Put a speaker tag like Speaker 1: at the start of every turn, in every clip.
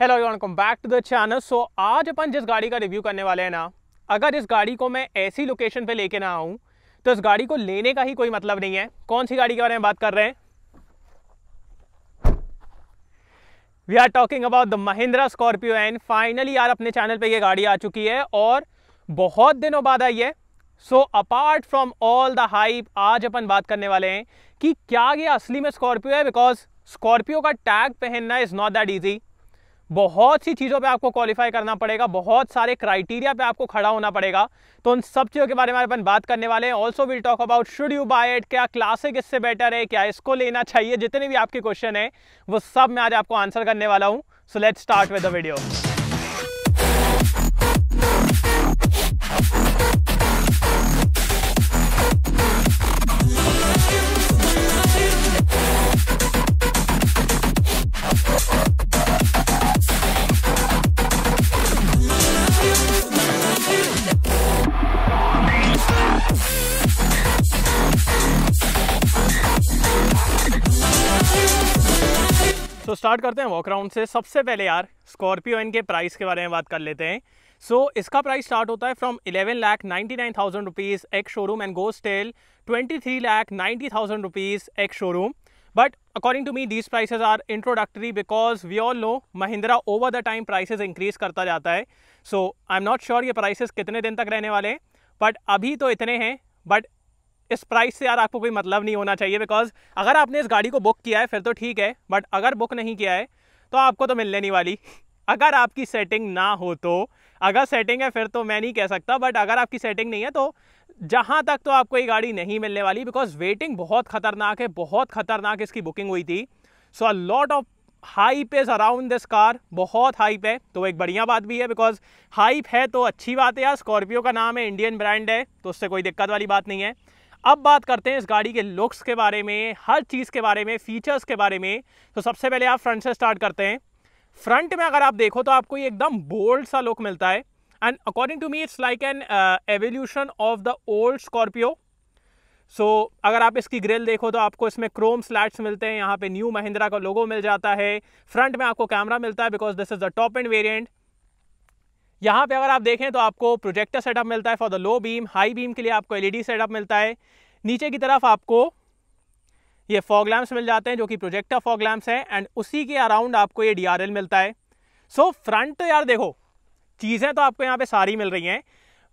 Speaker 1: Hello welcome back to the channel so आज अपन जिस गाड़ी का रिव्यू करने वाले हैं ना अगर इस गाड़ी को मैं ऐसी लोकेशन पे लेके ना आऊँ तो इस गाड़ी को लेने का ही कोई मतलब नहीं है कौन सी गाड़ी के बारे में बात कर रहे हैं we are talking about the Mahindra Scorpio and finally यार अपने चैनल पे ये गाड़ी आ चुकी है और बहुत दिनों बाद आई है so apart from all the hype आज अपन बात करने वाले हैं कि क्या ये असली में स्कॉर्पियो है बिकॉज स्कॉर्पियो का टैग पहनना इज़ नॉट दैट ईजी बहुत सी चीज़ों पे आपको क्वालिफाई करना पड़ेगा बहुत सारे क्राइटेरिया पे आपको खड़ा होना पड़ेगा तो उन सब चीज़ों के बारे में अपन बात करने वाले हैं also will talk about should you buy it क्या क्लासिक इससे बेटर है क्या इसको लेना चाहिए जितने भी आपके क्वेश्चन हैं वो सब मैं आज आपको आंसर करने वाला हूँ so let start with the video start करते हैं वॉक राउंड से सबसे पहले यार स्कॉर्पियो एन के प्राइस के बारे में बात कर लेते हैं सो so, इसका प्राइस स्टार्ट होता है from eleven lakh ninety nine thousand rupees ex showroom and goes till twenty three lakh ninety thousand rupees ex showroom but according to me these prices are introductory because we all know Mahindra over the time prices increase करता जाता है so I am not sure ये prices कितने दिन तक रहने वाले हैं बट अभी तो इतने हैं बट इस प्राइस से यार आपको कोई मतलब नहीं होना चाहिए बिकॉज अगर आपने इस गाड़ी को बुक किया है फिर तो ठीक है बट अगर बुक नहीं किया है तो आपको तो मिलने नहीं वाली अगर आपकी सेटिंग ना हो तो अगर सेटिंग है फिर तो मैं नहीं कह सकता बट अगर आपकी सेटिंग नहीं है तो जहाँ तक तो आपको ये गाड़ी नहीं मिलने वाली बिकॉज वेटिंग बहुत ख़तरनाक है बहुत ख़तरनाक इसकी बुकिंग हुई थी so a lot of hype is around this car बहुत हाइप है तो एक बढ़िया बात भी है बिकॉज हाइप है तो अच्छी बात है यार स्कॉर्पियो का नाम है इंडियन ब्रांड है तो उससे कोई दिक्कत वाली बात नहीं है अब बात करते हैं इस गाड़ी के लुक्स के बारे में हर चीज़ के बारे में फीचर्स के बारे में तो सबसे पहले आप फ्रंट से स्टार्ट करते हैं फ्रंट में अगर आप देखो तो आपको ये एकदम बोल्ड सा लुक मिलता है and according to me it's like an evolution of the old Scorpio so अगर आप इसकी ग्रिल देखो तो आपको इसमें क्रोम स्लैट्स मिलते हैं यहाँ पे न्यू महिंद्रा का लोगो मिल जाता है फ्रंट में आपको कैमरा मिलता है because this is the top end variant यहाँ पे अगर आप देखें तो आपको प्रोजेक्टर सेटअप मिलता है for the low beam high beam के लिए आपको एलईडी सेटअप मिलता है नीचे की तरफ आपको ये फॉग लैम्प्स मिल जाते हैं जो कि प्रोजेक्टर फॉग लैम्प्स हैं एंड उसी के अराउंड आपको ये डी मिलता है सो so, फ्रंट तो यार देखो चीज़ें तो आपको यहाँ पे सारी मिल रही हैं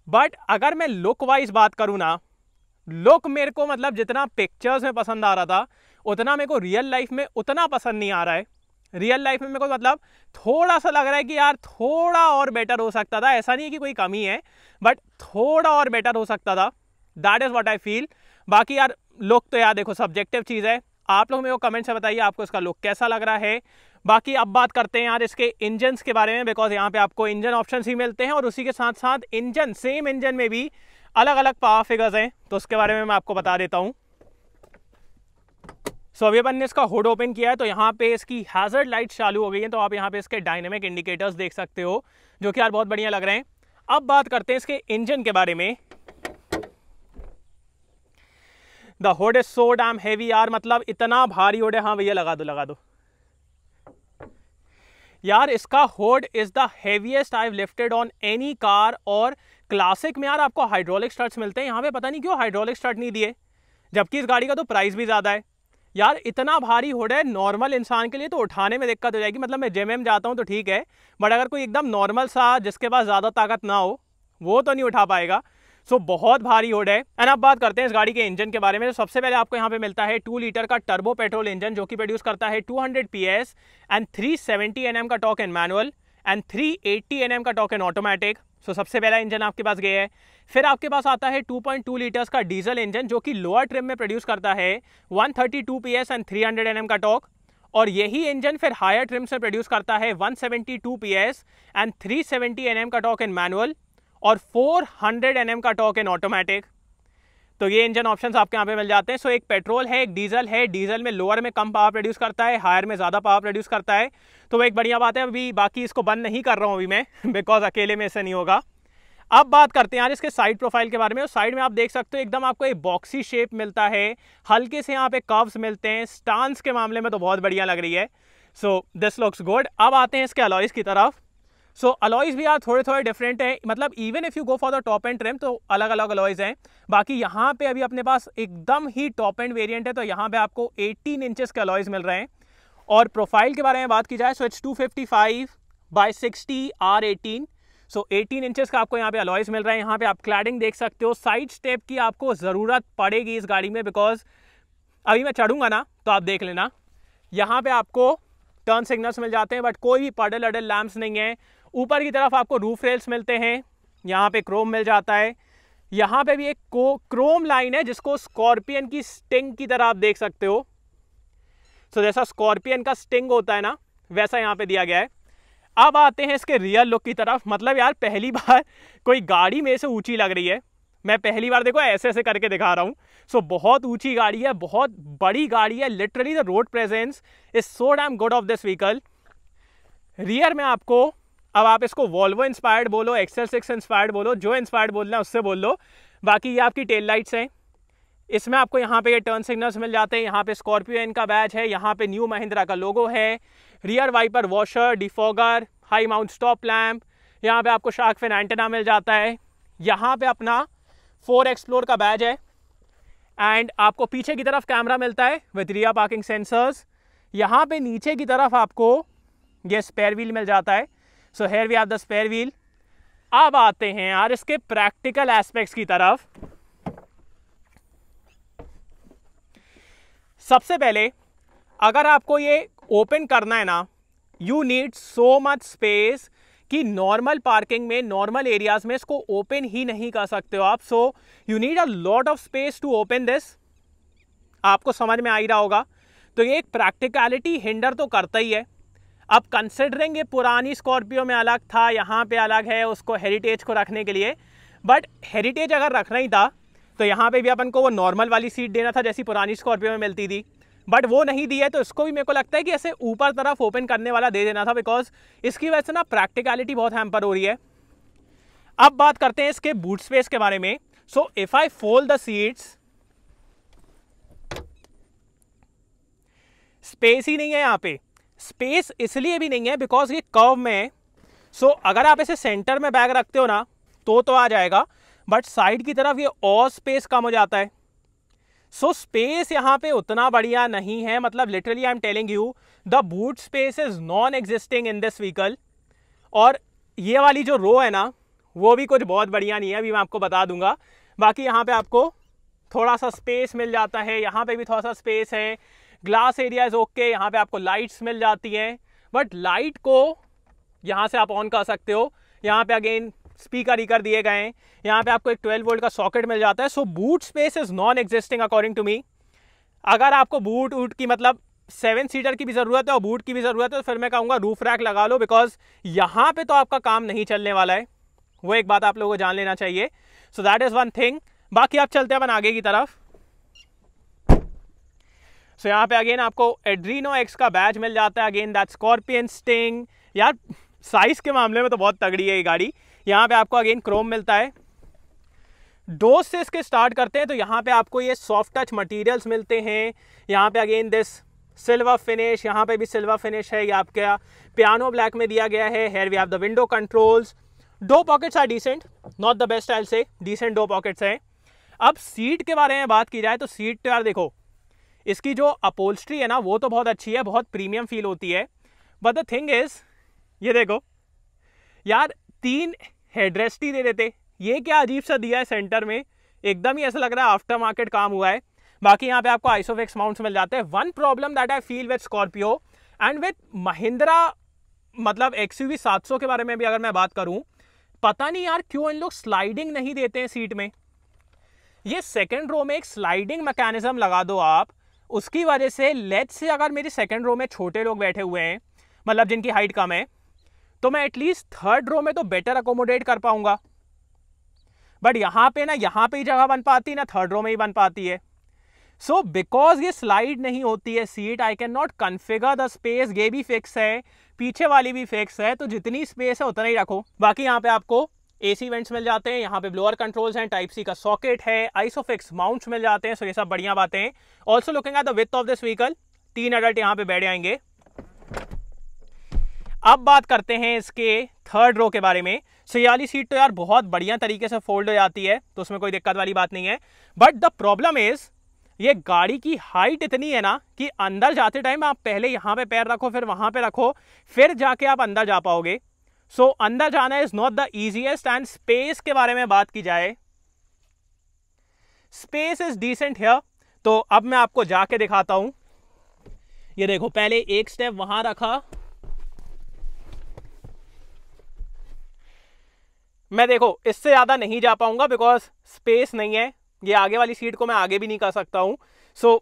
Speaker 1: बट अगर मैं लुक वाइज बात करूँ ना लुक मेरे को मतलब जितना पिक्चर्स में पसंद आ रहा था उतना मेरे को रियल लाइफ में उतना पसंद नहीं आ रहा है रियल लाइफ में मेरे को मतलब थोड़ा सा लग रहा है कि यार थोड़ा और बेटर हो सकता था ऐसा नहीं है कि कोई कमी है बट थोड़ा और बेटर हो सकता था that is what I feel बाकी यार लुक तो यार देखो सब्जेक्टिव चीज़ है आप लोग मेरे को कमेंट से बताइए आपको इसका लुक कैसा लग रहा है बाकी अब बात करते हैं यार इसके इंजनस के बारे में बिकॉज यहाँ पे आपको इंजन ऑप्शन ही मिलते हैं और उसी के साथ साथ इंजन सेम इंजन में भी अलग अलग पावर फिगर्स हैं तो उसके बारे में मैं आपको बता देता हूँ सो so, अभी अपन ने इसका होड ओपन किया है तो यहाँ पे इसकी हैजर्ड लाइट चालू हो गई है तो आप यहाँ पे इसके डायनेमिक इंडिकेटर्स देख सकते हो जो कि यार बहुत बढ़िया लग रहे हैं अब बात करते हैं इसके इंजन के बारे में द होड इज सो डैम हैवी यार मतलब इतना भारी होड है हाँ भैया लगा दो लगा दो यार इसका hood is the heaviest I lifted on any car और क्लासिक में यार आपको हाइड्रोलिक स्टार्ट मिलते हैं यहाँ पे पता नहीं क्यों हाइड्रोलिक स्टार्ट नहीं दिए जबकि इस गाड़ी का तो प्राइस भी ज़्यादा है यार इतना भारी हो रहा है नॉर्मल इंसान के लिए तो उठाने में दिक्कत हो जाएगी मतलब मैं जिम जाता हूँ तो ठीक है बट अगर कोई एकदम नॉर्मल सा जिसके पास ज़्यादा ताकत ना हो वो तो नहीं उठा पाएगा सो so, बहुत भारी होड है एंड अब बात करते हैं इस गाड़ी के इंजन के बारे में तो सबसे पहले आपको यहाँ पे मिलता है टू लीटर का टर्बो पेट्रोल इंजन जो कि प्रोड्यूस करता है 200 hundred P S and three seventy N M का torque in manual and three eighty N M का torque in automatic so so, सबसे पहला इंजन आपके पास गया है फिर आपके पास आता है 2.2 पॉइंट लीटर्स का डीजल इंजन जो कि लोअर ट्रिम में प्रोड्यूस करता है 132 thirty PS and three hundred का टॉक और यही इंजन फिर हायर ट्रिम्स में प्रोड्यूस करता है 172 seventy PS and three NM का टॉक इन मैनुअल और 400 हंड्रेड का टॉक इन ऑटोमेटिक तो ये इंजन ऑप्शन आपके यहाँ पे मिल जाते हैं सो एक पेट्रोल है एक डीजल है डीजल में लोअर में कम पावर प्रोड्यूस करता है हायर में ज़्यादा पावर प्रोड्यूस करता है तो वो एक बढ़िया बात है अभी बाकी इसको बंद नहीं कर रहा हूँ अभी मैं बिकॉज अकेले में ऐसे नहीं होगा अब बात करते हैं यार इसके साइड प्रोफाइल के बारे में साइड में आप देख सकते हो एकदम आपको एक बॉक्सी शेप मिलता है हल्के से यहाँ पे कर्व्स मिलते हैं स्टांस के मामले में तो बहुत बढ़िया लग रही है सो दिस लुक्स गुड अब आते हैं इसके अलॉइस की तरफ सो अलॉयज़ भी यार थोड़े थोड़े डिफरेंट हैं मतलब even if you go for the top end trim तो अलग अलग अलॉयज़ हैं बाकी यहाँ पे अभी अपने पास एकदम ही टॉप एंड वेरिएंट है तो यहाँ पे आपको 18 इंचेस के अलॉयज़ मिल रहे हैं और प्रोफाइल के बारे में बात की जाए so it's 255 fifty five by sixty R eighteen so eighteen inches का आपको यहाँ पे अलॉयज़ मिल रहा है यहाँ पे आप क्लैडिंग देख सकते हो साइड स्टेप की आपको ज़रूरत पड़ेगी इस गाड़ी में बिकॉज अभी मैं चढ़ूँगा ना तो आप देख लेना यहाँ पे आपको टर्न सिग्नल्स मिल जाते हैं बट कोई भी पडल अडल लैम्प्स नहीं है ऊपर की तरफ आपको रूफ रेल्स मिलते हैं यहाँ पे क्रोम मिल जाता है यहाँ पे भी एक को क्रोम लाइन है जिसको स्कॉर्पियन की स्टिंग की तरह आप देख सकते हो सो जैसा स्कॉर्पियन का स्टिंग होता है ना वैसा यहाँ पे दिया गया है अब आते हैं इसके रियल लुक की तरफ मतलब यार पहली बार कोई गाड़ी मेरे से ऊँची लग रही है मैं पहली बार देखो ऐसे ऐसे करके दिखा रहा हूँ सो so, बहुत ऊंची गाड़ी है बहुत बड़ी गाड़ी है literally the road presence is so damn good of this vehicle rear में आपको अब आप इसको वॉल्वो इंस्पायर्ड बोलो एक्सएल सिक्स इंस्पायर्ड बोलो जो इंस्पायर्ड बोलना है उससे बोल लो बाकी ये आपकी टेल लाइट्स हैं इसमें आपको यहाँ पे ये टर्न सिग्नल्स मिल जाते हैं यहाँ पे स्कॉर्पियो एन का बैच है यहाँ पे न्यू महिंद्रा का लोगो है rear wiper washer defogger high mount stop lamp यहाँ पे आपको शार्क फिन एंटेना मिल जाता है यहाँ पे अपना फोर एक्सप्लोर का बैज है एंड आपको पीछे की तरफ कैमरा मिलता है विद रिया पार्किंग सेंसर्स यहाँ पर नीचे की तरफ आपको ये स्पेयर व्हील मिल जाता है so here we have the spare wheel अब आते हैं यार इसके प्रैक्टिकल एस्पेक्ट्स की तरफ सबसे पहले अगर आपको ये ओपन करना है ना you need so much space कि नॉर्मल पार्किंग में नॉर्मल एरियाज में इसको ओपन ही नहीं कर सकते हो आप so you need a lot of space to open this आपको समझ में आ ही रहा होगा तो ये एक प्रैक्टिकलिटी हिंडर तो करता ही है अब कंसिडरिंग ये पुरानी स्कॉर्पियो में अलग था यहाँ पे अलग है उसको हेरिटेज को रखने के लिए बट हेरिटेज अगर रखना ही था तो यहाँ पे भी अपन को वो नॉर्मल वाली सीट देना था जैसी पुरानी स्कॉर्पियो में मिलती थी बट वो नहीं दी है तो इसको भी मेरे को लगता है कि ऐसे ऊपर तरफ ओपन करने वाला दे देना था बिकॉज इसकी वजह से ना प्रैक्टिकलिटी बहुत हैम्पर हो रही है अब बात करते हैं इसके बूट स्पेस के बारे में so if I fold the seats space ही नहीं है यहाँ पे स्पेस इसलिए भी नहीं है बिकॉज ये कर्व में है सो so, अगर आप इसे सेंटर में बैग रखते हो ना तो तो आ जाएगा बट साइड की तरफ ये और स्पेस कम हो जाता है सो स्पेस यहाँ पे उतना बढ़िया नहीं है मतलब literally I am telling you the boot space is non existing in this vehicle और ये वाली जो रो है ना वो भी कुछ बहुत बढ़िया नहीं है अभी मैं आपको बता दूंगा बाकी यहाँ पे आपको थोड़ा सा स्पेस मिल जाता है यहाँ पे भी थोड़ा सा स्पेस है ग्लास एरिया इज ओके यहाँ पे आपको लाइट्स मिल जाती हैं बट लाइट को यहाँ से आप ऑन कर सकते हो यहाँ पे अगेन स्पीकर ही कर दिए गए हैं यहाँ पे आपको एक 12 वोल्ट का सॉकेट मिल जाता है so boot space is non existing according to me अगर आपको बूट वूट की मतलब सेवन सीटर की भी ज़रूरत है और बूट की भी ज़रूरत है तो फिर मैं कहूँगा रूफ रैक लगा लो बिकॉज यहाँ पे तो आपका काम नहीं चलने वाला है वो एक बात आप लोगों को जान लेना चाहिए so that is one thing बाकी आप चलते हैं अपन आगे की तरफ सो यहाँ पे अगेन आपको एड्रीनो एक्स का बैच मिल जाता है अगेन दैट स्कॉर्पियन स्टिंग यार साइज़ के मामले में तो बहुत तगड़ी है ये गाड़ी यहाँ पे आपको अगेन क्रोम मिलता है डोज से इसके स्टार्ट करते हैं तो यहाँ पे आपको ये सॉफ्ट टच मटेरियल्स मिलते हैं यहाँ पे अगेन दिस सिल्वर फिनिश यहाँ पे भी सिल्वर फिनिश है ये आपका पियानो ब्लैक में दिया गया है here we have the window controls though pockets are decent not the best I say decent दो पॉकेट्स हैं अब सीट के बारे में बात की जाए तो सीट तो यार देखो इसकी जो अपोल्स्ट्री है ना वो तो बहुत अच्छी है बहुत प्रीमियम फील होती है बट द थिंग इज ये देखो यार तीन हेडरेस्ट ही दे देते ये क्या अजीब सा दिया है सेंटर में एकदम ही ऐसा लग रहा है आफ्टर मार्केट काम हुआ है बाकी यहाँ पे आपको आइसोफेक्स माउंट्स मिल जाते हैं one problem that I feel with Scorpio and with Mahindra मतलब एक्स यू सात सौ के बारे में भी अगर मैं बात करूँ पता नहीं यार क्यों इन लोग स्लाइडिंग नहीं देते हैं सीट में ये सेकेंड रो में एक स्लाइडिंग मैकेनिज्म लगा दो आप उसकी वजह से लेट से अगर मेरी सेकेंड रो में छोटे लोग बैठे हुए हैं मतलब जिनकी हाइट कम है तो मैं एटलीस्ट थर्ड रो में तो बेटर अकोमोडेट कर पाऊंगा बट यहाँ पे ना यहाँ पे ही जगह बन पाती है ना थर्ड रो में ही बन पाती है सो so, बिकॉज ये स्लाइड नहीं होती है seat I can not configure the space ये भी फिक्स है पीछे वाली भी फिक्स है तो जितनी स्पेस है उतना ही रखो बाकी यहाँ पे आपको एसी वेंट्स मिल जाते हैं यहाँ पे ब्लोअर कंट्रोल्स हैं टाइप सी का सॉकेट है आइसोफिक्स माउंट्स मिल जाते हैं सो ये सब बढ़िया बातें हैं also looking at the width of this vehicle तीन अडल्ट यहाँ पे बैठ जाएंगे अब बात करते हैं इसके थर्ड रो के बारे में सो ये वाली सीट तो यार बहुत बढ़िया तरीके से फोल्ड हो जाती है तो उसमें कोई दिक्कत वाली बात नहीं है बट द प्रॉब्लम इज़ ये गाड़ी की हाइट इतनी है ना कि अंदर जाते टाइम आप पहले यहाँ पे पैर रखो फिर वहाँ पे रखो फिर जाके आप अंदर जा पाओगे सो so, अंदर जाना is not the easiest and space के बारे में बात की जाए स्पेस इज डिसेंट हेयर तो अब मैं आपको जाके दिखाता हूं ये देखो पहले एक स्टेप वहां रखा मैं देखो इससे ज़्यादा नहीं जा पाऊंगा बिकॉज स्पेस नहीं है ये आगे वाली सीट को मैं आगे भी नहीं कर सकता हूं सो so,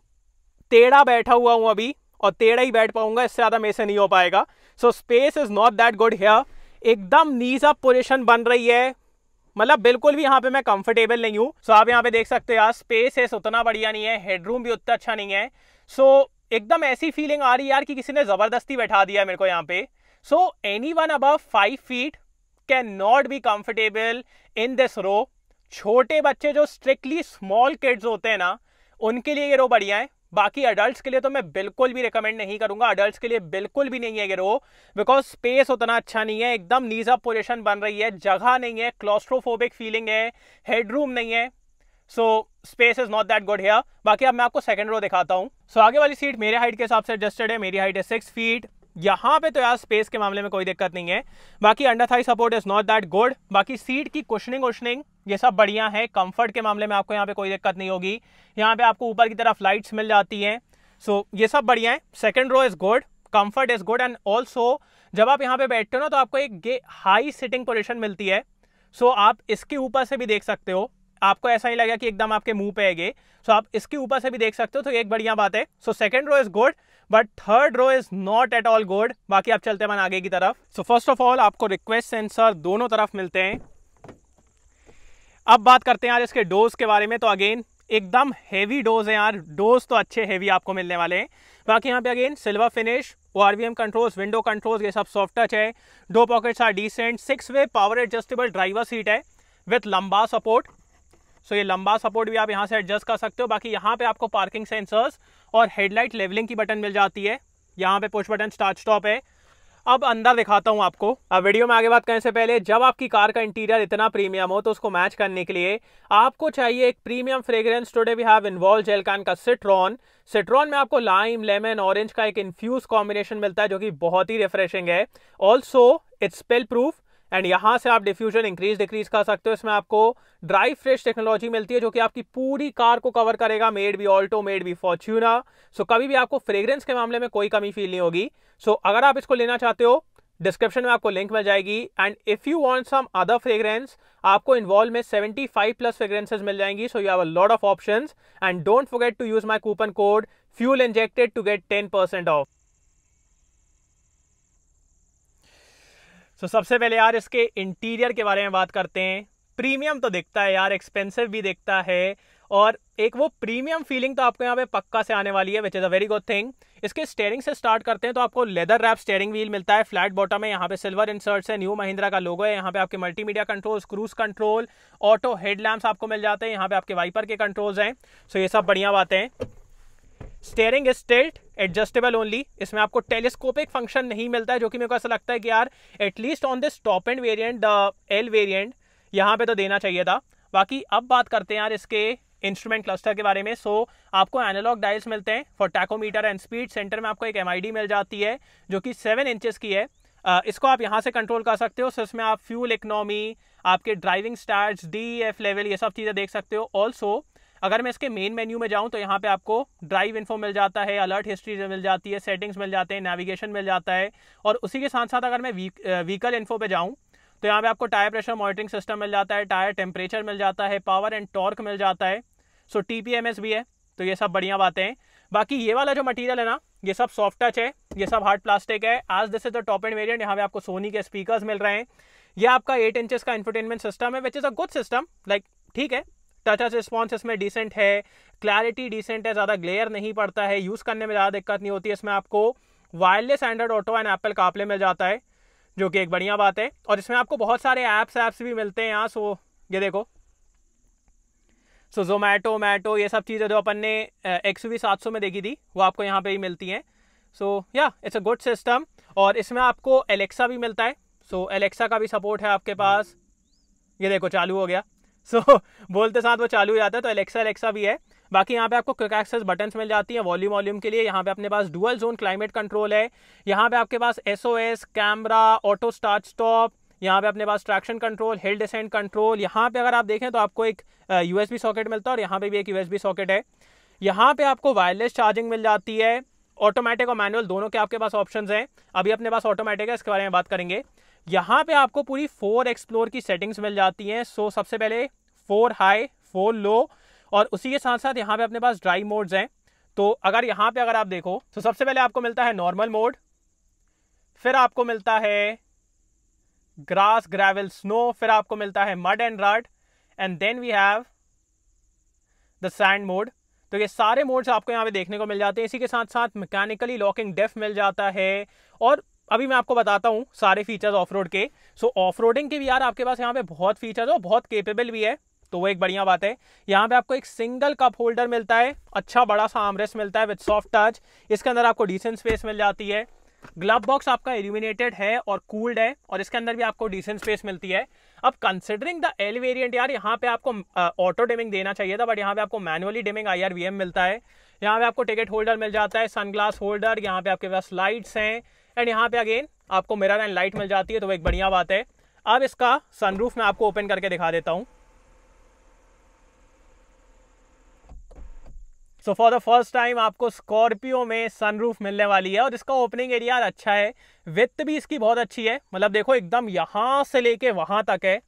Speaker 1: टेढ़ा बैठा हुआ हूं अभी और टेढ़ा ही बैठ पाऊंगा इससे ज़्यादा मेरे से नहीं हो पाएगा so space is not that good here एकदम नीसा पोजिशन बन रही है मतलब बिल्कुल भी यहाँ पे मैं कंफर्टेबल नहीं हूँ सो so, आप यहाँ पे देख सकते हो यार स्पेस है उतना बढ़िया नहीं है हेडरूम भी उतना अच्छा नहीं है सो so, एकदम ऐसी फीलिंग आ रही यार कि किसी ने ज़बरदस्ती बैठा दिया मेरे को यहाँ पे so any one above five feet can not be comfortable in this row छोटे बच्चे जो स्ट्रिक्टली स्मॉल किड्स होते हैं ना उनके लिए ये रो बढ़िया है बाकी अडल्ट के लिए तो मैं बिल्कुल भी रिकमेंड नहीं करूंगा अडल्ट के लिए बिल्कुल भी नहीं है ये रो बिकॉज स्पेस उतना अच्छा नहीं है एकदम नीजा पोजिशन बन रही है जगह नहीं है क्लोस्ट्रोफोबिक फीलिंग है हेडरूम नहीं है so space is not that good here बाकी अब मैं आपको सेकेंड रो दिखाता हूँ सो so, आगे वाली सीट मेरे हाइट के हिसाब से एडजस्टेड है मेरी हाइट है सिक्स फीट यहाँ पे तो यार स्पेस के मामले में कोई दिक्कत नहीं है बाकी under thigh support is not that good बाकी सीट की क्वेश्चनिंग उशनिंग ये सब बढ़िया है कंफर्ट के मामले में आपको यहाँ पे कोई दिक्कत नहीं होगी यहाँ पे आपको ऊपर की तरफ लाइट्स मिल जाती हैं सो so, ये सब बढ़िया है second row is good comfort is good and also जब आप यहाँ पे बैठते हो ना तो आपको एक हाई सिटिंग पोजिशन मिलती है सो so, आप इसके ऊपर से भी देख सकते हो आपको ऐसा ही लगेगा कि एकदम आपके मुंह पे है सो so, आप इसके ऊपर से भी देख सकते हो तो एक बढ़िया बात है so second row is good but third row is not at all good बाकी आप चलते हैं मन आगे की तरफ सो फर्स्ट ऑफ ऑल आपको रिक्वेस्ट सेंसर दोनों तरफ मिलते हैं अब बात करते हैं यार इसके डोज के बारे में तो अगेन एकदम हैवी डोज है यार डोज तो अच्छे हैवी आपको मिलने वाले हैं बाकी यहाँ पे again silver finish O R V M controls window controls ये सब सॉफ्ट टच है दो pockets are decent six way power adjustable driver seat है विथ लंबा सपोर्ट सो ये लंबा सपोर्ट भी आप यहाँ से एडजस्ट कर सकते हो बाकी यहाँ पे आपको पार्किंग सेंसर्स और हेडलाइट लेवलिंग की बटन मिल जाती है यहाँ पे पुश बटन स्टार्ट स्टॉप है अब अंदर दिखाता हूँ आपको अब वीडियो में आगे बात करने से पहले जब आपकी कार का इंटीरियर इतना प्रीमियम हो तो उसको मैच करने के लिए आपको चाहिए एक premium fragrance today we have Involve जेलकान का सिट्रॉन सिट्रॉन में आपको लाइम लेमन ऑरेंज का एक इन्फ्यूज कॉम्बिनेशन मिलता है जो कि बहुत ही रिफ्रेशिंग है also it's spill proof and यहाँ से आप डिफ्यूजन इंक्रीज डिक्रीज कर सकते हो इसमें आपको ड्राई फ्रेश टेक्नोलॉजी मिलती है जो कि आपकी पूरी कार को कवर करेगा maybe Alto maybe Fortuner so कभी भी आपको फ्रेग्रेंस के मामले में कोई कमी फील नहीं होगी सो so, अगर आप इसको लेना चाहते हो डिस्क्रिप्शन में आपको लिंक मिल जाएगी and if you want some other fragrance आपको इन्वॉल्व में 75 प्लस फ्रेग्रेंसेस मिल जाएंगी so you have a lot of options and don't forget to use my coupon code fuel injected to get 10% off so सबसे पहले यार इसके interior के बारे में बात करते हैं प्रीमियम तो दिखता है यार एक्सपेंसिव भी दिखता है और एक वो प्रीमियम फीलिंग तो आपको यहाँ पे पक्का से आने वाली है which is a very good thing इसके स्टेयरिंग से स्टार्ट करते हैं तो आपको लेदर रैप स्टेयरिंग व्हील मिलता है फ्लैट बॉटम है यहाँ पे सिल्वर इंसर्ट्स है न्यू महिंद्रा का लोगो है यहाँ पे आपके multimedia controls cruise control auto headlamps आपको मिल जाते हैं यहाँ पे आपके वाइपर के कंट्रोल्स हैं सो ये सब बढ़िया बातें हैं steering is tilt adjustable only इसमें आपको टेलीस्कोपिक फंक्शन नहीं मिलता है जो कि मेरे को ऐसा लगता है कि यार at least on this top end variant the L variant यहाँ पे तो देना चाहिए था बाकी अब बात करते हैं यार इसके इंस्ट्रूमेंट क्लस्टर के बारे में सो so, आपको एनालॉग डायल्स मिलते हैं for tachometer and speed centre में आपको एक एम मिल जाती है जो कि सेवन इंचेस की है Uh, इसको आप यहाँ से कंट्रोल कर सकते हो सो इसमें आप फ्यूल इकनॉमी आपके driving start D F level ये सब चीज़ें देख सकते हो ऑल्सो अगर मैं इसके मेन मेन्यू में जाऊँ तो यहाँ पे आपको ड्राइव इन्फो मिल जाता है अलर्ट हिस्ट्री मिल जाती है सेटिंग्स मिल जाते हैं नेविगेशन मिल जाता है और उसी के साथ साथ अगर मैं व्हीकल इन्फो पे जाऊँ तो यहाँ पे आपको टायर प्रेशर मॉनिटरिंग सिस्टम मिल जाता है टायर टेम्परेचर मिल जाता है पावर एंड टॉर्क मिल जाता है सो टी भी है तो ये सब बढ़िया बातें हैं बाकी ये वाला जो मटेरियल है ना ये सब सॉफ्ट टच है ये सब हार्ड प्लास्टिक है as this is the top end variant यहाँ पे आपको सोनी के स्पीकर्स मिल रहे हैं ये आपका एट इंच का इंफरटेनमेंट सिस्टम है which is a good system like ठीक है टच एच रिस्पॉन्स इसमें डिसेंट है क्लैरिटी डिसेंट है ज़्यादा ग्लेयर नहीं पड़ता है यूज़ करने में ज़्यादा दिक्कत नहीं होती है इसमें आपको wireless Android auto and Apple CarPlay मिल जाता है जो कि एक बढ़िया बात है और इसमें आपको बहुत सारे ऐप्स ऐप्स भी मिलते हैं यहाँ सो ये देखो सो जोमेटो मैटो ये सब चीज़ें जो अपन ने एक्स वी सात सौ में देखी थी वो आपको यहाँ पे ही मिलती हैं सो या इट्स अ गुड सिस्टम और इसमें आपको एलेक्सा भी मिलता है सो so, एलेक्सा का भी सपोर्ट है आपके पास ये देखो चालू हो गया सो so, बोलते साथ वो चालू हो जाता है तो एलेक्सा एलेक्सा भी है बाकी यहाँ पे आपको क्विक एक्सेस बटन्स मिल जाती हैं वॉल्यूम वॉल्यूम के लिए यहाँ पे अपने पास डुअल जोन क्लाइमेट कंट्रोल है यहाँ पे आपके पास S camera auto start stop यहाँ पे अपने पास traction control hill descent control यहाँ पे अगर आप देखें तो आपको एक यूएसबी सॉकेट मिलता है और यहाँ पे भी एक यूएसबी सॉकेट है यहाँ पे आपको वायरलेस चार्जिंग मिल जाती है ऑटोमेटिक और मैनुअल दोनों के आपके पास ऑप्शंस हैं अभी अपने पास ऑटोमेटिक है इसके बारे में बात करेंगे यहाँ पर आपको पूरी फोर एक्सप्लोर की सेटिंग्स मिल जाती हैं सो सबसे पहले फोर हाई फोर लो और उसी के साथ साथ यहाँ पे अपने पास ड्राई मोड्स हैं तो अगर यहाँ पे अगर आप देखो तो सबसे पहले आपको मिलता है नॉर्मल मोड फिर आपको मिलता है ग्रास ग्रेवल स्नो फिर आपको मिलता है mud and rut and then we have the sand mode तो ये सारे मोड्स आपको यहाँ पे देखने को मिल जाते हैं इसी के साथ साथ मैकेनिकली लॉकिंग डेफ मिल जाता है और अभी मैं आपको बताता हूँ सारे फीचर्स ऑफ रोड के सो ऑफ रोडिंग के भी यार आपके पास यहाँ पे बहुत फीचर्स और बहुत केपेबल भी है तो वो एक बढ़िया बात है यहाँ पे आपको एक सिंगल कप होल्डर मिलता है अच्छा बड़ा सा आमरेस मिलता है विथ सॉफ्ट टच इसके अंदर आपको डिसेंट स्पेस मिल जाती है ग्लव बॉक्स आपका एल्यूमिनेटेड है और कूल्ड है और इसके अंदर भी आपको डिसेंट स्पेस मिलती है अब कंसिडरिंग द एल वेरियंट यार यहाँ पे आपको ऑटो डिमिंग देना चाहिए था बट यहाँ पे आपको manually dimming I R V M मिलता है यहाँ पे आपको टिकट होल्डर मिल जाता है सनग्लास होल्डर यहाँ पे आपके पास लाइट्स हैं एंड यहाँ पे अगेन आपको मिरर एंड लाइट मिल जाती है तो वो एक बढ़िया बात है अब इसका सनरूफ मैं आपको ओपन करके दिखा देता हूँ so for the first time आपको स्कॉर्पियो में सनरूफ मिलने वाली है और इसका ओपनिंग एरिया अच्छा है वित्त भी इसकी बहुत अच्छी है मतलब देखो एकदम यहाँ से लेके वहाँ तक है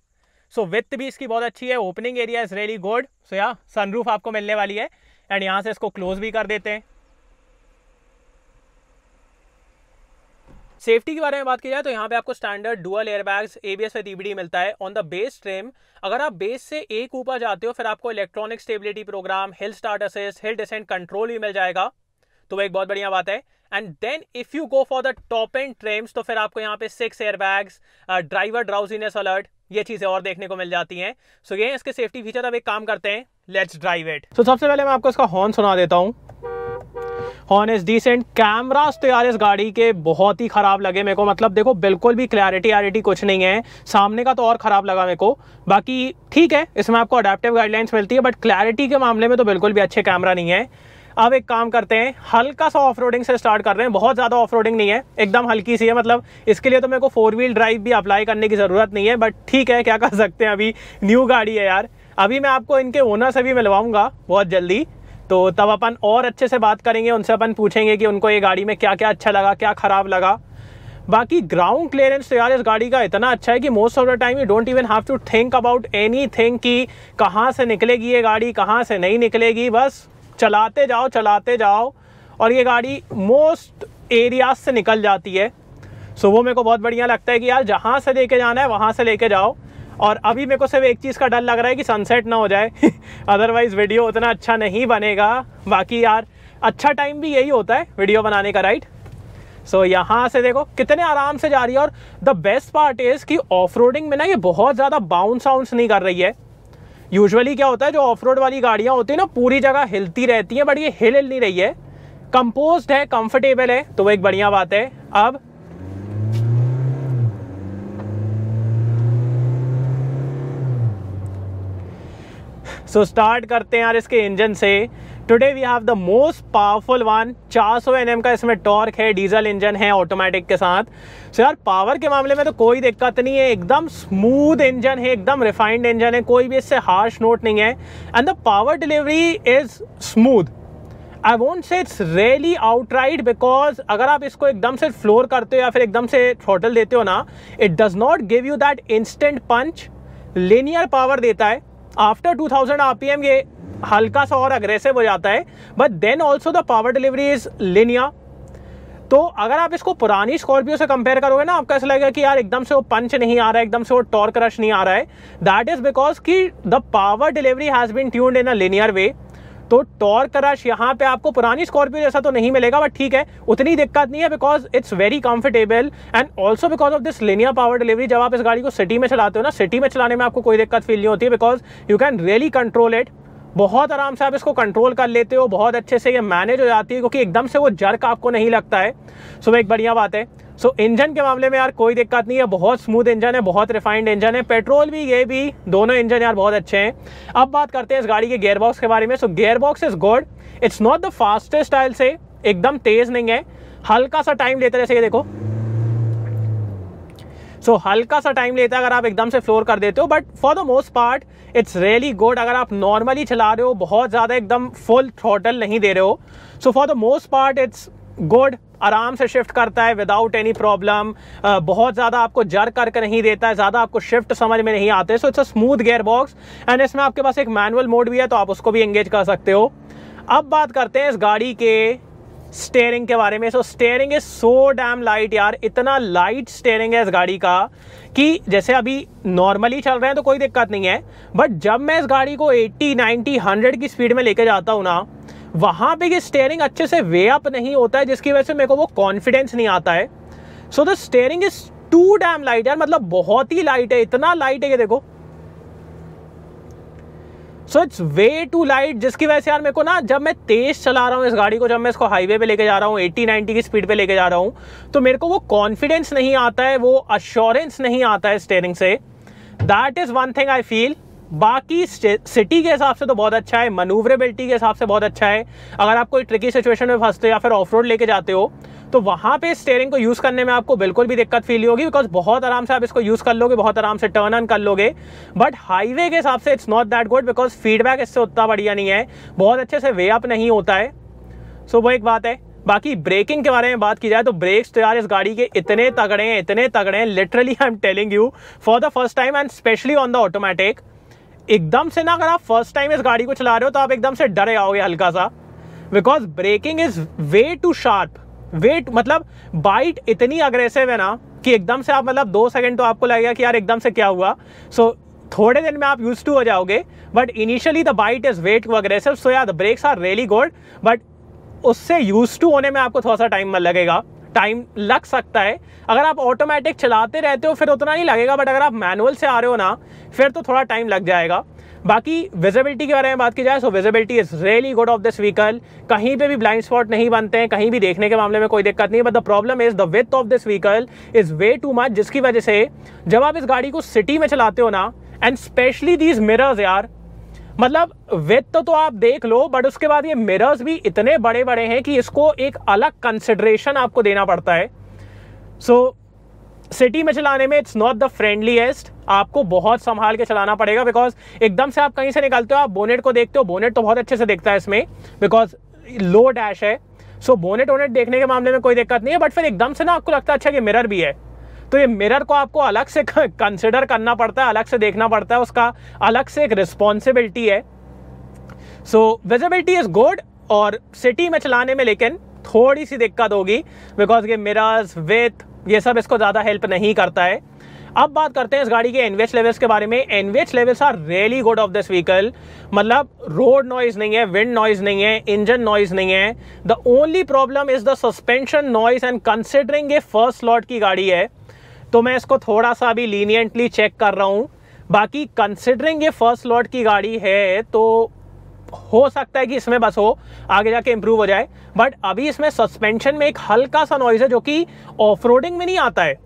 Speaker 1: सो so, विथ भी इसकी बहुत अच्छी है opening area is really good so yeah sunroof आपको मिलने वाली है एंड यहाँ से इसको क्लोज भी कर देते हैं सेफ्टी के बारे में बात की जाए तो यहाँ पे आपको standard dual airbags ABS with EBD मिलता है ऑन द बेस ट्रेम अगर आप बेस से एक ऊपर जाते हो फिर आपको electronic stability program hill start assist hill descent control भी मिल जाएगा तो वो एक बहुत बढ़िया बात है and then if you go for the top end trims तो फिर आपको यहाँ पे six airbags driver drowsiness alert ये चीजें और देखने को मिल जाती हैं सो so, ये इसके सेफ्टी फीचर अब एक काम करते हैं लेट्स ड्राइव इट सो सबसे पहले मैं आपको इसका हॉर्न सुना देता हूँ हॉर्न डिसेंट कैमराज तो यार इस गाड़ी के बहुत ही ख़राब लगे मेरे को मतलब देखो बिल्कुल भी क्लैरिटी आरिटी कुछ नहीं है सामने का तो और ख़राब लगा मेरे को बाकी ठीक है इसमें आपको अडेप्टिव गाइडलाइंस मिलती है बट क्लैरिटी के मामले में तो बिल्कुल भी अच्छे कैमरा नहीं है अब एक काम करते हैं हल्का सा ऑफ से स्टार्ट कर रहे हैं बहुत ज़्यादा ऑफ नहीं है एकदम हल्की सी है मतलब इसके लिए तो मेरे को फोर व्हील ड्राइव भी अप्लाई करने की ज़रूरत नहीं है बट ठीक है क्या कर सकते हैं अभी न्यू गाड़ी है यार अभी मैं आपको इनके ओनर से भी मिलवाऊंगा बहुत जल्दी तो तब अपन और अच्छे से बात करेंगे उनसे अपन पूछेंगे कि उनको ये गाड़ी में क्या क्या अच्छा लगा क्या ख़राब लगा बाकी ग्राउंड क्लियरेंस तो यार इस गाड़ी का इतना अच्छा है कि most of the time you don't even have to think about anything कि कहाँ से निकलेगी ये गाड़ी कहाँ से नहीं निकलेगी बस चलाते जाओ चलाते जाओ और ये गाड़ी मोस्ट एरियाज से निकल जाती है सो so, वो मेरे को बहुत बढ़िया लगता है कि यार जहाँ से लेके जाना है वहाँ से लेके जाओ और अभी मेरे को सिर्फ एक चीज़ का डर लग रहा है कि सनसेट ना हो जाए अदरवाइज़ वीडियो उतना अच्छा नहीं बनेगा बाकी यार अच्छा टाइम भी यही होता है वीडियो बनाने का राइट सो so, यहाँ से देखो कितने आराम से जा रही है और द बेस्ट पार्ट इज़ कि ऑफ में ना ये बहुत ज़्यादा बाउंस आउंस नहीं कर रही है यूजअली क्या होता है जो ऑफ रोड वाली गाड़ियाँ होती हैं ना पूरी जगह हिलती रहती हैं बट ये हिल हिल नहीं रही है कंपोज्ड है कंफर्टेबल है तो वो एक बढ़िया बात है अब सो so स्टार्ट करते हैं यार इसके इंजन से today we have the most powerful one 400 N M का इसमें टॉर्क है डीजल इंजन है ऑटोमेटिक के साथ सो so यार पावर के मामले में तो कोई दिक्कत नहीं है एकदम स्मूथ इंजन है एकदम रिफाइंड इंजन है कोई भी इससे हार्श नोट नहीं है and the power delivery is smooth I won't say it's really ride because अगर आप इसको एकदम से फ्लोर करते हो या फिर एकदम से थ्रोटल देते हो ना it does not give you that instant punch linear power देता है आफ्टर 2000 एम ये हल्का सा और अग्रेसिव हो जाता है but then also the power delivery is linear तो अगर आप इसको पुरानी स्कॉर्पियो से कंपेयर करोगे ना आपको ऐसा लगेगा कि यार एकदम से वो पंच नहीं आ रहा है एकदम से वो टॉर्क रश नहीं आ रहा है दैट इज बिकॉज कि the power delivery has been tuned in a linear way तो टॉर्क रश यहाँ पे आपको पुरानी स्कॉर्पियो जैसा तो नहीं मिलेगा बट ठीक है उतनी दिक्कत नहीं है because it's very comfortable and also because of this linear power delivery जब आप इस गाड़ी को सिटी में चलाते हो ना सिटी में चलाने में आपको कोई दिक्कत फील नहीं होती है because you can really control it बहुत आराम से आप इसको कंट्रोल कर लेते हो बहुत अच्छे से ये मैनेज हो जाती है क्योंकि एकदम से वो जर्क आपको नहीं लगता है सो एक बढ़िया बात है सो so, इंजन के मामले में यार कोई दिक्कत नहीं है बहुत स्मूथ इंजन है बहुत रिफाइंड इंजन है पेट्रोल भी ये भी दोनों इंजन यार बहुत अच्छे हैं अब बात करते हैं इस गाड़ी के गेयर बॉक्स के बारे में so gear box is good it's not the fastest style से एकदम तेज़ नहीं है हल्का सा टाइम लेते जैसे ये देखो सो so, हल्का सा टाइम लेता है अगर आप एकदम से फ्लोर कर देते हो but for the most part it's really good अगर आप नॉर्मली चला रहे हो बहुत ज़्यादा एकदम फुल थ्रोटल नहीं दे रहे हो so for the most part it's good आराम से शिफ्ट करता है विदाउट एनी प्रॉब्लम बहुत ज़्यादा आपको जर करके नहीं देता है ज़्यादा आपको शिफ्ट समझ में नहीं आते so it's a smooth gear box and इसमें आपके पास एक मैनुअल मोड भी है तो आप उसको भी एंगेज कर सकते हो अब बात करते हैं इस गाड़ी के स्टेयरिंग के बारे में so steering is so damn light यार इतना लाइट स्टेयरिंग है इस गाड़ी का कि जैसे अभी नॉर्मली चल रहे हैं तो कोई दिक्कत नहीं है बट जब मैं इस गाड़ी को 80, 90, 100 की स्पीड में लेके जाता हूँ ना वहाँ पे ये स्टेयरिंग अच्छे से वे अप नहीं होता है जिसकी वजह से मेरे को वो कॉन्फिडेंस नहीं आता है so the steering is too damn light यार मतलब बहुत ही लाइट है इतना लाइट है ये देखो so it's way too light जिसकी वजह से यार मेरे को ना जब मैं तेज़ चला रहा हूँ इस गाड़ी को जब मैं इसको हाईवे पे लेके जा रहा हूँ 80 90 की स्पीड पे लेके जा रहा हूँ तो मेरे को वो कॉन्फिडेंस नहीं आता है वो अश्योरेंस नहीं आता है स्टेयरिंग से that is one thing I feel बाकी सिटी के हिसाब से तो बहुत अच्छा है मनूवरेबिलिटी के हिसाब से बहुत अच्छा है अगर आप कोई ट्रिकी सिचुएशन में फंसते हो या फिर ऑफ रोड लेके जाते हो तो वहां पे स्टेयरिंग को यूज़ करने में आपको बिल्कुल भी दिक्कत फील होगी बिकॉज बहुत आराम से आप इसको यूज़ कर लोगे बहुत आराम से टर्न ऑन कर लोगे बट हाईवे के हिसाब से it's not that good because feedback इससे उतना बढ़िया नहीं है बहुत अच्छे से वे अप नहीं होता है सो so, वो एक बात है बाकी ब्रेकिंग के बारे में बात की जाए तो ब्रेक्स तो यार इस गाड़ी के इतने तगड़े हैं इतने तगड़े हैं literally I am telling you for the first time and especially on the automatic एकदम से ना अगर आप फर्स्ट टाइम इस गाड़ी को चला रहे हो तो आप एकदम से डरे आओगे हल्का सा because braking is way too sharp wait मतलब बाइट इतनी अग्रेसिव है ना कि एकदम से आप मतलब दो सेकंड तो आपको लगेगा कि यार एकदम से क्या हुआ सो so, थोड़े दिन में आप यूज टू हो जाओगे but initially the bite is wait aggressive so yeah the brakes are really good but उससे यूज टू होने में आपको थोड़ा सा टाइम लगेगा टाइम लग सकता है अगर आप ऑटोमेटिक चलाते रहते हो फिर उतना नहीं लगेगा बट अगर आप मैनुअल से आ रहे हो ना फिर तो थोड़ा टाइम लग जाएगा बाकी विजिबिलिटी के बारे में बात की जाए so visibility is really good of this vehicle कहीं पे भी ब्लाइंड स्पॉट नहीं बनते हैं कहीं भी देखने के मामले में कोई दिक्कत नहीं है but the problem is the width of this vehicle is way too much जिसकी वजह से जब आप इस गाड़ी को सिटी में चलाते हो ना एंड स्पेशली दीज मिरर्स यार मतलब विथ तो, तो आप देख लो बट उसके बाद ये मिरर्स भी इतने बड़े बड़े हैं कि इसको एक अलग कंसिडरेशन आपको देना पड़ता है सो so, सिटी में चलाने में इट्स नॉट द फ्रेंडलीस्ट आपको बहुत संभाल के चलाना पड़ेगा बिकॉज एकदम से आप कहीं से निकलते हो आप बोनेट को देखते हो बोनेट तो बहुत अच्छे से देखता है इसमें बिकॉज लो डैश है सो बोनेट वोनेट देखने के मामले में कोई दिक्कत नहीं है बट फिर एकदम से ना आपको लगता है अच्छा कि मिरर भी है तो ये मिरर को आपको अलग से कंसिडर करना पड़ता है अलग से देखना पड़ता है उसका अलग से एक रिस्पॉन्सिबिलिटी है सो विजिबिलिटी इज़ गुड और सिटी में चलाने में लेकिन थोड़ी सी दिक्कत होगी बिकॉज ये मिरर्स विथ ये सब इसको ज़्यादा हेल्प नहीं करता है अब बात करते हैं इस गाड़ी के एनवेच लेवल्स के बारे में NVH levels are really good of this vehicle मतलब रोड नॉइज नहीं है विंड नॉइज नहीं है इंजन नॉइज नहीं है the only problem is the suspension noise and considering ये फर्स्ट लॉट की गाड़ी है तो मैं इसको थोड़ा सा अभी लीनियंटली चेक कर रहा हूँ बाकी कंसिडरिंग ये फर्स्ट लॉट की गाड़ी है तो हो सकता है कि इसमें बस हो आगे जाके इम्प्रूव हो जाए बट अभी इसमें सस्पेंशन में एक हल्का सा नॉइज़ है जो कि ऑफ में नहीं आता है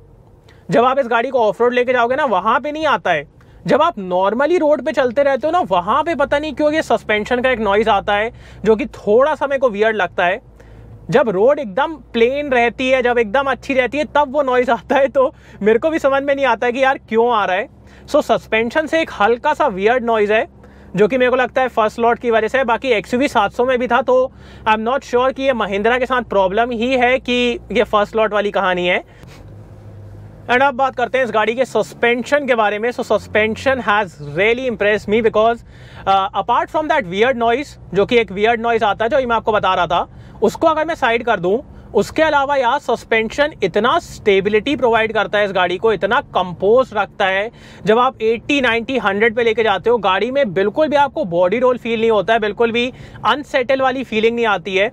Speaker 1: जब आप इस गाड़ी को ऑफ रोड लेके जाओगे ना वहाँ पे नहीं आता है जब आप नॉर्मली रोड पे चलते रहते हो ना वहाँ पे पता नहीं क्यों ये सस्पेंशन का एक नॉइज़ आता है जो कि थोड़ा सा मेरे को वियर्ड लगता है जब रोड एकदम प्लेन रहती है जब एकदम अच्छी रहती है तब वो नॉइज़ आता है तो मेरे को भी समझ में नहीं आता है कि यार क्यों आ रहा है सो so, सस्पेंशन से एक हल्का सा वियर्ड नॉइज़ है जो कि मेरे को लगता है फर्स्ट लॉट की वजह से बाकी एक्स यू में भी था तो आई एम नॉट श्योर कि ये महिंद्रा के साथ प्रॉब्लम ही है कि ये फर्स्ट लॉट वाली कहानी है एंड अब बात करते हैं इस गाड़ी के सस्पेंशन के बारे में so suspension has really impress me because apart from that weird noise जो कि एक वियर्ड नॉइज़ आता है जो मैं आपको बता रहा था उसको अगर मैं साइड कर दूँ उसके अलावा यार सस्पेंशन इतना स्टेबिलिटी प्रोवाइड करता है इस गाड़ी को इतना कंपोज रखता है जब आप 80, 90, 100 पे लेके जाते हो गाड़ी में बिल्कुल भी आपको बॉडी रोल फील नहीं होता है बिल्कुल भी अनसेटल वाली फीलिंग नहीं आती है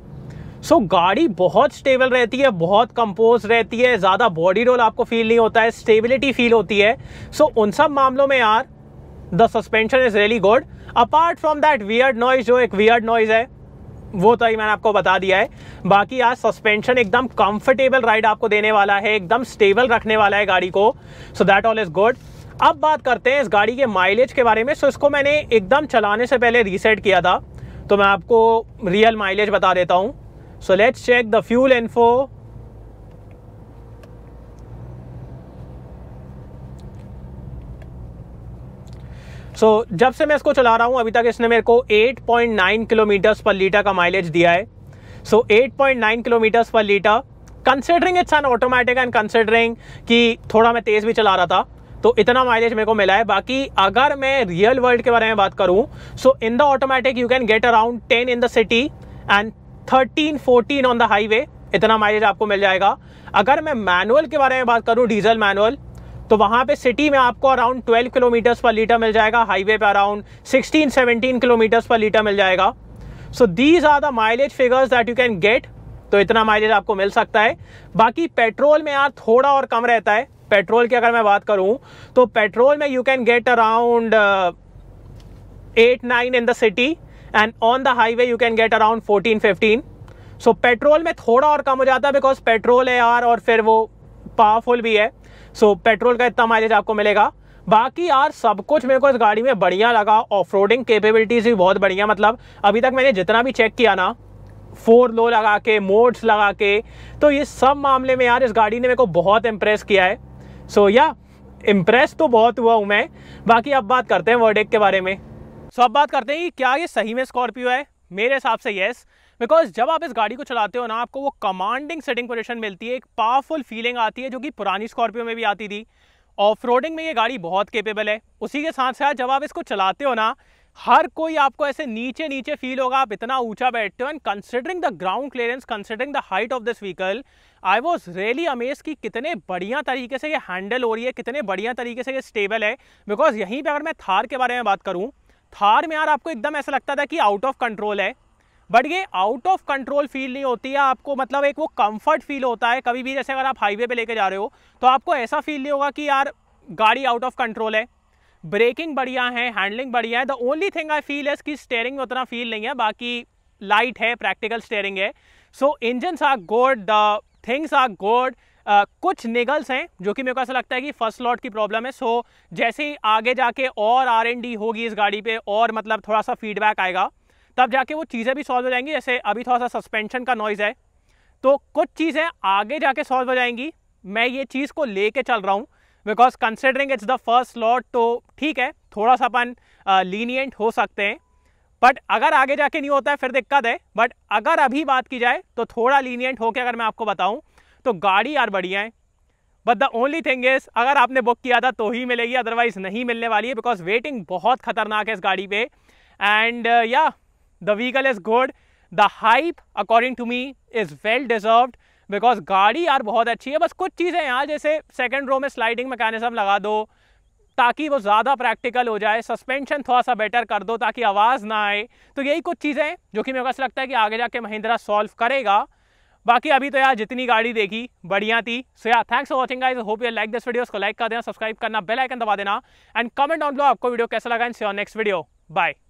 Speaker 1: सो so, गाड़ी बहुत स्टेबल रहती है बहुत कंपोज रहती है ज़्यादा बॉडी रोल आपको फील नहीं होता है स्टेबिलिटी फील होती है सो so, उन सब मामलों में यार the suspension is really good apart from that weird noise जो एक वियर्ड नॉइज़ है वो तो मैंने आपको बता दिया है बाकी आज सस्पेंशन एकदम कंफर्टेबल राइड आपको देने वाला है एकदम स्टेबल रखने वाला है गाड़ी को so that all is good अब बात करते हैं इस गाड़ी के माइलेज के बारे में सो इसको मैंने एकदम चलाने से पहले रीसेट किया था तो मैं आपको रियल माइलेज बता देता हूँ so let's check the fuel info so so, जब से मैं इसको चला रहा हूँ अभी तक इसने मेरे को 8.9 किलोमीटर्स पर लीटर का माइलेज दिया है so point nine kilometres per litre considering it's an automatic and considering कि थोड़ा मैं तेज़ भी चला रहा था तो इतना माइलेज मेरे को मिला है बाकी अगर मैं रियल वर्ल्ड के बारे में बात करूँ so in the automatic you can get around ten in the city and thirteen fourteen on the highway इतना माइलेज आपको मिल जाएगा अगर मैं मैनुअल के बारे में बात करूँ डीजल मैनुअल तो वहाँ पे सिटी में आपको अराउंड 12 किलोमीटर्स पर लीटर मिल जाएगा हाईवे पर अराउंड 16 17 किलोमीटर्स पर लीटर मिल जाएगा so these are the mileage figures that you can get तो इतना माइलेज आपको मिल सकता है बाकी पेट्रोल में यार थोड़ा और कम रहता है पेट्रोल की अगर मैं बात करूँ तो पेट्रोल में you can get around eight nine in the city and on the highway you can get around fourteen fifteen so petrol में थोड़ा और कम हो जाता है बिकॉज पेट्रोल है यार और फिर वो पावरफुल भी है सो पेट्रोल का इतना माइलेज आपको मिलेगा बाकी यार सब कुछ मेरे को इस गाड़ी में बढ़िया लगा ऑफ रोडिंग कैपेबिलिटीज़ भी बहुत बढ़िया मतलब अभी तक मैंने जितना भी चेक किया ना फोर लो लगा के मोड्स लगा के तो ये सब मामले में यार इस गाड़ी ने मेरे को बहुत इम्प्रेस किया है सो so, या yeah, इम्प्रेस तो बहुत हुआ हूँ मैं बाकी अब बात करते हैं वर्डेक के बारे में सो so, अब बात करते हैं कि क्या ये सही में स्कॉर्पियो है मेरे हिसाब से येस बिकॉज जब आप इस गाड़ी को चलाते हो ना आपको वो कमांडिंग सेटिंग पोजिशन मिलती है एक पावरफुल फीलिंग आती है जो कि पुरानी स्कॉर्पियो में भी आती थी ऑफ रोडिंग में ये गाड़ी बहुत केपेबल है उसी के साथ साथ जब आप इसको चलाते हो ना हर कोई आपको ऐसे नीचे नीचे फील होगा आप इतना ऊंचा बैठते हो and considering the ground clearance considering the height of this vehicle I was really amaze कि कितने बढ़िया तरीके से ये हैंडल हो रही है कितने बढ़िया तरीके से ये स्टेबल है बिकॉज यहीं पर अगर मैं थार के बारे में बात करूँ थार में यार आपको एकदम ऐसा लगता था कि आउट ऑफ कंट्रोल है बट ये आउट ऑफ कंट्रोल फील नहीं होती है आपको मतलब एक वो कंफर्ट फील होता है कभी भी जैसे अगर आप हाईवे पे लेके जा रहे हो तो आपको ऐसा फील नहीं होगा कि यार गाड़ी आउट ऑफ कंट्रोल है ब्रेकिंग बढ़िया है हैंडलिंग बढ़िया है the only thing I feel है इसकी स्टेयरिंग में उतना फील नहीं है बाकी लाइट है प्रैक्टिकल स्टेयरिंग है so engines are good the things are good कुछ निगल्स हैं जो कि मेरे को ऐसा लगता है कि फर्स्ट लॉट की प्रॉब्लम है सो so, जैसे ही आगे जाके और आर होगी इस गाड़ी पे और मतलब थोड़ा सा फीडबैक आएगा तब जाके वो चीज़ें भी सॉल्व हो जाएंगी जैसे अभी थोड़ा सा सस्पेंशन का नॉइज़ है तो कुछ चीज़ें आगे जाके सॉल्व हो जाएंगी मैं ये चीज़ को लेके चल रहा हूँ because considering it's the first lot तो ठीक है थोड़ा सा अपन लीनियंट हो सकते हैं बट अगर आगे जाके नहीं होता है फिर दिक्कत है बट अगर अभी बात की जाए तो थोड़ा लीनियंट होकर अगर मैं आपको बताऊँ तो गाड़ी यार बढ़िया है but the only thing is अगर आपने बुक किया था तो ही मिलेगी अदरवाइज़ नहीं मिलने वाली है बिकॉज वेटिंग बहुत खतरनाक है इस गाड़ी पे एंड या uh, yeah, The vehicle is good. The hype, according to me, is well deserved because गाड़ी यार बहुत अच्छी है बस कुछ चीज़ें यहाँ जैसे सेकेंड रो में स्लाइडिंग मैकेनिज्म लगा दो ताकि वो ज़्यादा प्रैक्टिकल हो जाए सस्पेंशन थोड़ा सा बेटर कर दो ताकि आवाज़ ना आए तो यही कुछ चीज़ें जो कि मेरे को ऐसा लगता है कि आगे जाके महिंद्रा सॉल्व करेगा बाकी अभी तो यार जितनी गाड़ी देखी बढ़िया थी सो यार thanks for watching I hope you like this video उसको लाइक कर देना सब्सक्राइब करना बेल आइकन दबा देना एंड कमेंट ऑन लो आपको वीडियो कैसा लगा and see next video bye